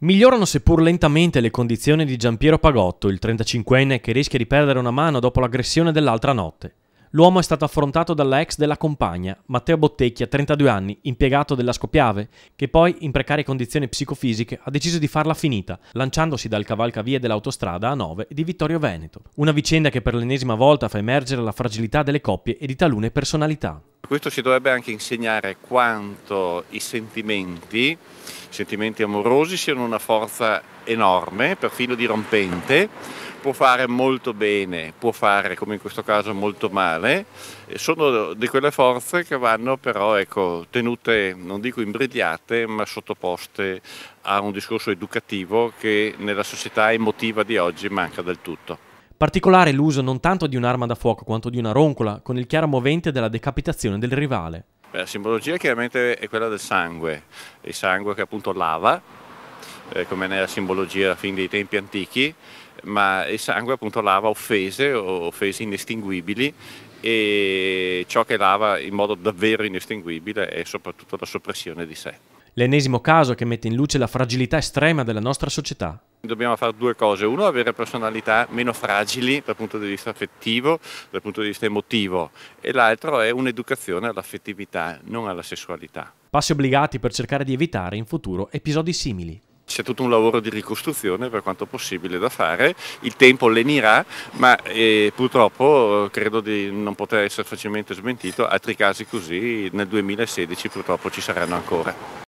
Migliorano seppur lentamente le condizioni di Giampiero Pagotto, il 35enne che rischia di perdere una mano dopo l'aggressione dell'altra notte. L'uomo è stato affrontato dalla ex della compagna, Matteo Bottecchia, 32 anni, impiegato della Scopiave, che poi, in precarie condizioni psicofisiche, ha deciso di farla finita, lanciandosi dal cavalcavie dell'autostrada A9 di Vittorio Veneto. Una vicenda che per l'ennesima volta fa emergere la fragilità delle coppie e di talune personalità. Questo ci dovrebbe anche insegnare quanto i sentimenti sentimenti amorosi siano una forza enorme, perfino dirompente, può fare molto bene, può fare come in questo caso molto male, sono di quelle forze che vanno però ecco, tenute, non dico imbrigliate, ma sottoposte a un discorso educativo che nella società emotiva di oggi manca del tutto. Particolare l'uso non tanto di un'arma da fuoco quanto di una roncola, con il chiaro movente della decapitazione del rivale. Eh, la simbologia chiaramente è quella del sangue, il sangue che appunto lava, eh, come nella simbologia fin dei tempi antichi, ma il sangue appunto lava offese o offese inestinguibili e ciò che lava in modo davvero inestinguibile è soprattutto la soppressione di sé. L'ennesimo caso che mette in luce la fragilità estrema della nostra società. Dobbiamo fare due cose, uno avere personalità meno fragili dal punto di vista affettivo, dal punto di vista emotivo e l'altro è un'educazione all'affettività, non alla sessualità. Passi obbligati per cercare di evitare in futuro episodi simili c'è tutto un lavoro di ricostruzione per quanto possibile da fare, il tempo lenirà, ma eh, purtroppo credo di non poter essere facilmente smentito, altri casi così nel 2016 purtroppo ci saranno ancora.